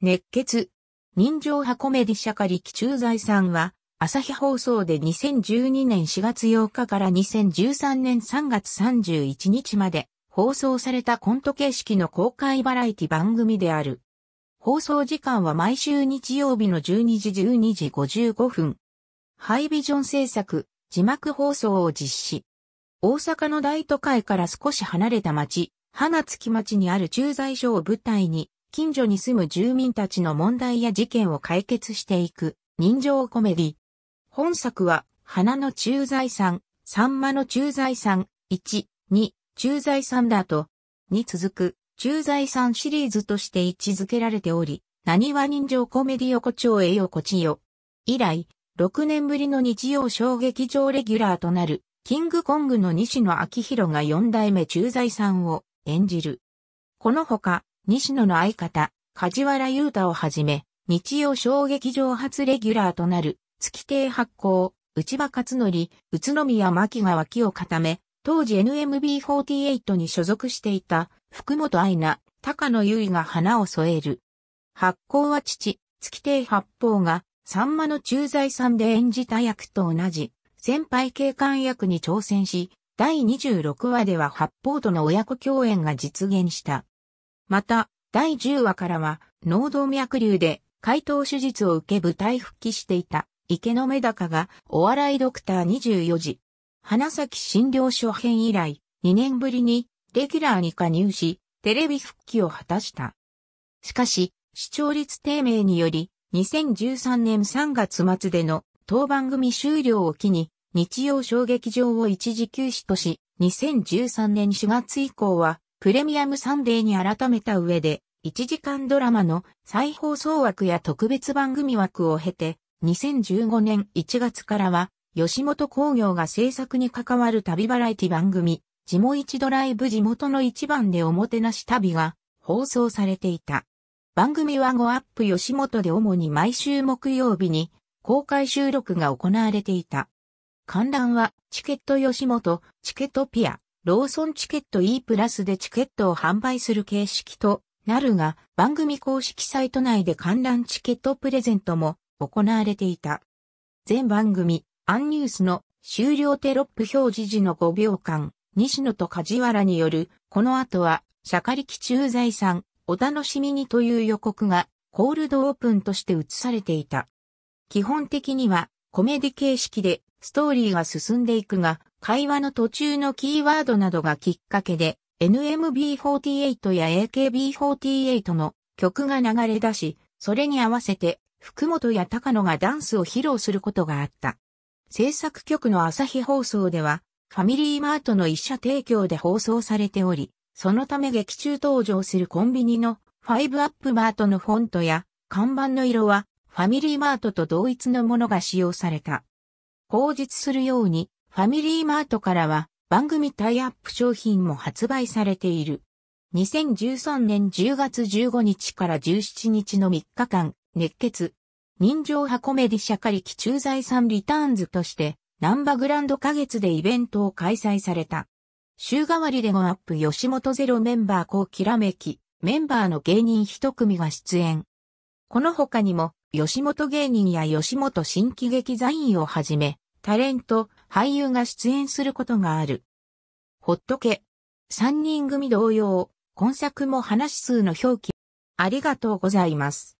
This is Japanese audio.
熱血。人情派コメディシャカリキ駐在さんは、朝日放送で2012年4月8日から2013年3月31日まで放送されたコント形式の公開バラエティ番組である。放送時間は毎週日曜日の12時12時55分。ハイビジョン制作、字幕放送を実施。大阪の大都会から少し離れた町、花月町にある駐在所を舞台に、近所に住む住民たちの問題や事件を解決していく人情コメディ。本作は、花の駐在さん、さんまの駐在さん、1、2、駐在さんだと、に続く、駐在さんシリーズとして位置づけられており、何は人情コメディ横丁へ横地よ。以来、6年ぶりの日曜小劇場レギュラーとなる、キングコングの西野昭弘が4代目駐在さんを演じる。このほか、西野の相方、梶原優太をはじめ、日曜小劇場初レギュラーとなる、月亭発行、内場勝則、宇都宮牧が脇を固め、当時 NMB48 に所属していた、福本愛菜、高野優衣が花を添える。発行は父、月亭八方が、さんまの駐在さんで演じた役と同じ、先輩警官役に挑戦し、第26話では八方との親子共演が実現した。また、第10話からは、脳動脈瘤で解凍手術を受け舞台復帰していた池の目高がお笑いドクター24時、花咲診療所編以来、2年ぶりにレギュラーに加入し、テレビ復帰を果たした。しかし、視聴率低迷により、2013年3月末での当番組終了を機に、日曜衝撃場を一時休止とし、2013年4月以降はプレミアムサンデーに改めた上で、1時間ドラマの再放送枠や特別番組枠を経て、2015年1月からは、吉本興業が制作に関わる旅バラエティ番組、地も一ドライブ地元の一番でおもてなし旅が放送されていた。番組は5アップ吉本で主に毎週木曜日に公開収録が行われていた。観覧はチケット吉本、チケットピア、ローソンチケット E プラスでチケットを販売する形式となるが、番組公式サイト内で観覧チケットプレゼントも行われていた。全番組、アンニュースの終了テロップ表示時の5秒間、西野と梶原による、この後は、シャカリキ駐在さん、お楽しみにという予告が、コールドオープンとして映されていた。基本的には、コメディ形式で、ストーリーが進んでいくが、会話の途中のキーワードなどがきっかけで、NMB48 や AKB48 の曲が流れ出し、それに合わせて福本や高野がダンスを披露することがあった。制作局の朝日放送では、ファミリーマートの一社提供で放送されており、そのため劇中登場するコンビニのファイブアップマートのフォントや看板の色はファミリーマートと同一のものが使用された。口述するようにファミリーマートからは番組タイアップ商品も発売されている。2013年10月15日から17日の3日間、熱血、人情派コメディ社会期中さ産リターンズとして、ナンバグランド花月でイベントを開催された。週替わりでのアップ吉本ゼロメンバーこうきらめき、メンバーの芸人一組が出演。この他にも、吉本芸人や吉本新喜劇座員をはじめ、タレント、俳優が出演することがある。ほっとけ。三人組同様、今作も話数の表記。ありがとうございます。